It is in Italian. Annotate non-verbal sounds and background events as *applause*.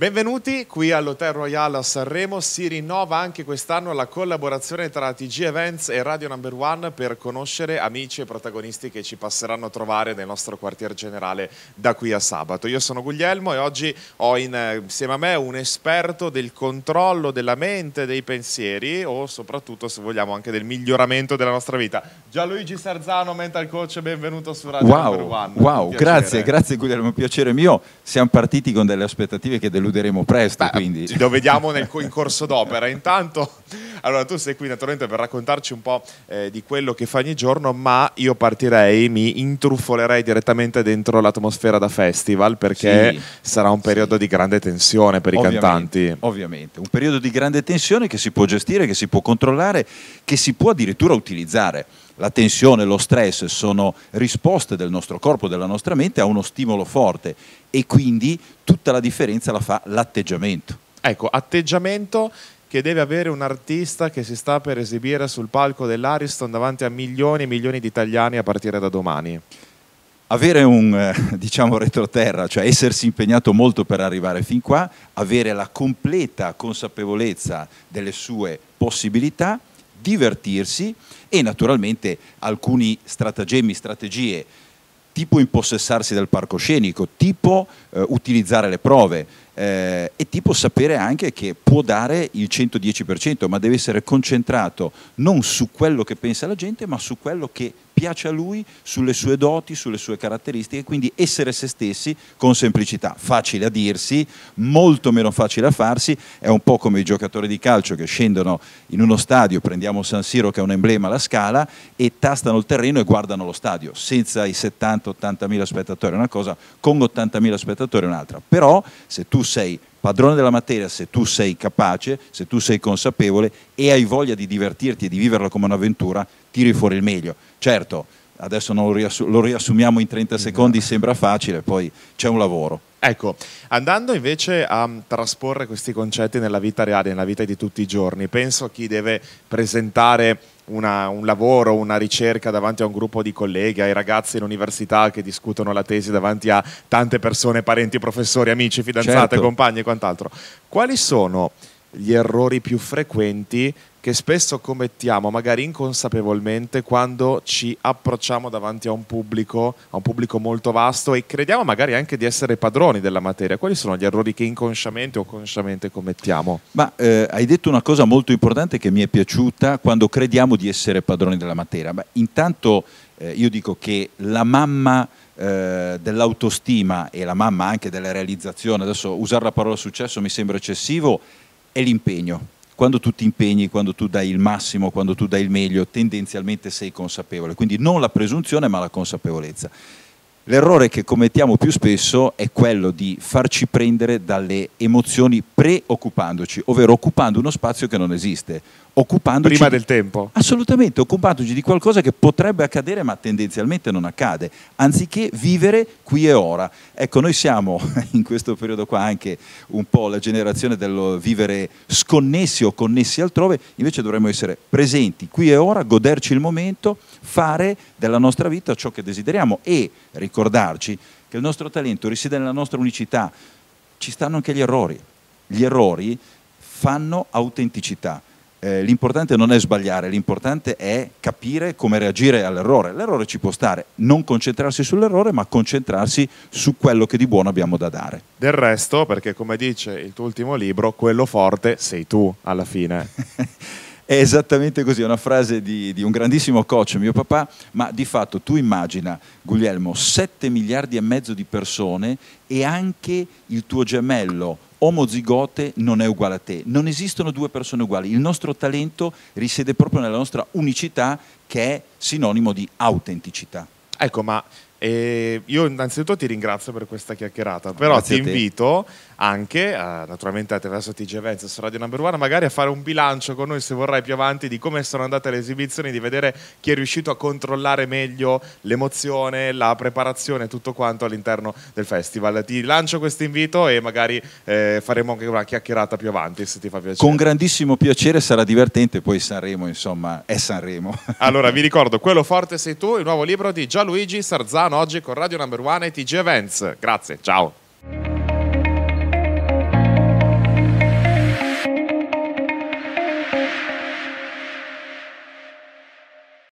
Benvenuti qui all'Hotel Royale a Sanremo, si rinnova anche quest'anno la collaborazione tra TG Events e Radio Number One per conoscere amici e protagonisti che ci passeranno a trovare nel nostro quartier generale da qui a sabato. Io sono Guglielmo e oggi ho in, eh, insieme a me un esperto del controllo della mente, dei pensieri o soprattutto se vogliamo anche del miglioramento della nostra vita. Gianluigi Sarzano, mental coach, benvenuto su Radio wow, Number One. Wow, grazie, grazie Guglielmo, un piacere mio. Siamo partiti con delle aspettative che deludono concluderemo presto. Beh, quindi. Ci lo vediamo nel, *laughs* in corso d'opera. Intanto, allora tu sei qui naturalmente per raccontarci un po' eh, di quello che fai ogni giorno, ma io partirei, mi intrufolerei direttamente dentro l'atmosfera da festival perché sì, sarà un periodo sì. di grande tensione per ovviamente, i cantanti. Ovviamente, un periodo di grande tensione che si può gestire, che si può controllare, che si può addirittura utilizzare la tensione, lo stress sono risposte del nostro corpo, della nostra mente a uno stimolo forte e quindi tutta la differenza la fa l'atteggiamento. Ecco, atteggiamento che deve avere un artista che si sta per esibire sul palco dell'Ariston davanti a milioni e milioni di italiani a partire da domani. Avere un eh, *laughs* diciamo, retroterra, cioè essersi impegnato molto per arrivare fin qua, avere la completa consapevolezza delle sue possibilità divertirsi e naturalmente alcuni stratagemmi, strategie tipo impossessarsi del palcoscenico, tipo eh, utilizzare le prove eh, e tipo sapere anche che può dare il 110%, ma deve essere concentrato non su quello che pensa la gente, ma su quello che piace a lui, sulle sue doti, sulle sue caratteristiche, quindi essere se stessi con semplicità, facile a dirsi, molto meno facile a farsi, è un po' come i giocatori di calcio che scendono in uno stadio, prendiamo San Siro che è un emblema alla scala e tastano il terreno e guardano lo stadio, senza i 70-80 mila spettatori è una cosa, con 80 mila spettatori è un'altra, però se tu sei padrone della materia se tu sei capace, se tu sei consapevole e hai voglia di divertirti e di viverla come un'avventura, tiri fuori il meglio. Certo, adesso lo, riassu lo riassumiamo in 30 secondi, esatto. sembra facile, poi c'è un lavoro. Ecco, andando invece a mm, trasporre questi concetti nella vita reale, nella vita di tutti i giorni, penso a chi deve presentare una, un lavoro, una ricerca davanti a un gruppo di colleghi, ai ragazzi in università che discutono la tesi davanti a tante persone, parenti, professori, amici, fidanzate, certo. compagni e quant'altro. Quali sono gli errori più frequenti che spesso commettiamo, magari inconsapevolmente, quando ci approcciamo davanti a un pubblico, a un pubblico molto vasto e crediamo magari anche di essere padroni della materia. Quali sono gli errori che inconsciamente o consciamente commettiamo? Ma eh, hai detto una cosa molto importante che mi è piaciuta quando crediamo di essere padroni della materia. Ma intanto eh, io dico che la mamma eh, dell'autostima e la mamma anche della realizzazione, adesso usare la parola successo mi sembra eccessivo, è l'impegno quando tu ti impegni, quando tu dai il massimo, quando tu dai il meglio, tendenzialmente sei consapevole. Quindi non la presunzione ma la consapevolezza. L'errore che commettiamo più spesso è quello di farci prendere dalle emozioni preoccupandoci, ovvero occupando uno spazio che non esiste, occupandoci... Prima del tempo. Assolutamente, occupandoci di qualcosa che potrebbe accadere ma tendenzialmente non accade, anziché vivere qui e ora. Ecco, noi siamo *laughs* in questo periodo qua anche un po' la generazione del vivere sconnessi o connessi altrove, invece dovremmo essere presenti qui e ora, goderci il momento, fare della nostra vita ciò che desideriamo e ricordarci che il nostro talento risiede nella nostra unicità. Ci stanno anche gli errori. Gli errori fanno autenticità eh, l'importante non è sbagliare, l'importante è capire come reagire all'errore. L'errore ci può stare, non concentrarsi sull'errore, ma concentrarsi su quello che di buono abbiamo da dare. Del resto, perché come dice il tuo ultimo libro, quello forte sei tu alla fine. *laughs* è esattamente così, è una frase di, di, un grandissimo coach, mio papà, ma di fatto tu immagina, Guglielmo, 7 miliardi e mezzo di persone e anche il tuo gemello omozigote non è uguale a te, non esistono due persone uguali, il nostro talento risiede proprio nella nostra unicità che è sinonimo di autenticità. Ecco, ma e io innanzitutto ti ringrazio per questa chiacchierata, però Grazie ti invito anche, a, naturalmente attraverso TG Events su Radio Number One, magari a fare un bilancio con noi se vorrai più avanti di come sono andate le esibizioni, di vedere chi è riuscito a controllare meglio l'emozione, la preparazione, tutto quanto all'interno del festival. Ti lancio questo invito e magari eh, faremo anche una chiacchierata più avanti se ti fa piacere. Con grandissimo piacere, sarà divertente, poi Sanremo insomma è Sanremo. Allora vi *laughs* ricordo, quello forte sei tu, il nuovo libro di Gianluigi Sarzano. Milano oggi con Radio Number One e TG Events. Grazie, ciao.